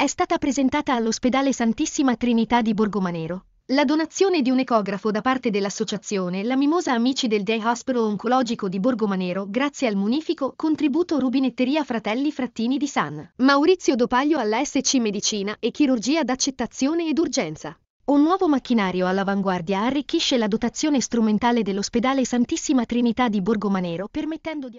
è stata presentata all'ospedale Santissima Trinità di Borgomanero. La donazione di un ecografo da parte dell'associazione La Mimosa Amici del Day Hospital Oncologico di Borgomanero grazie al munifico contributo Rubinetteria Fratelli Frattini di San Maurizio Dopaglio alla SC Medicina e Chirurgia d'accettazione ed urgenza. Un nuovo macchinario all'avanguardia arricchisce la dotazione strumentale dell'ospedale Santissima Trinità di Borgomanero permettendo di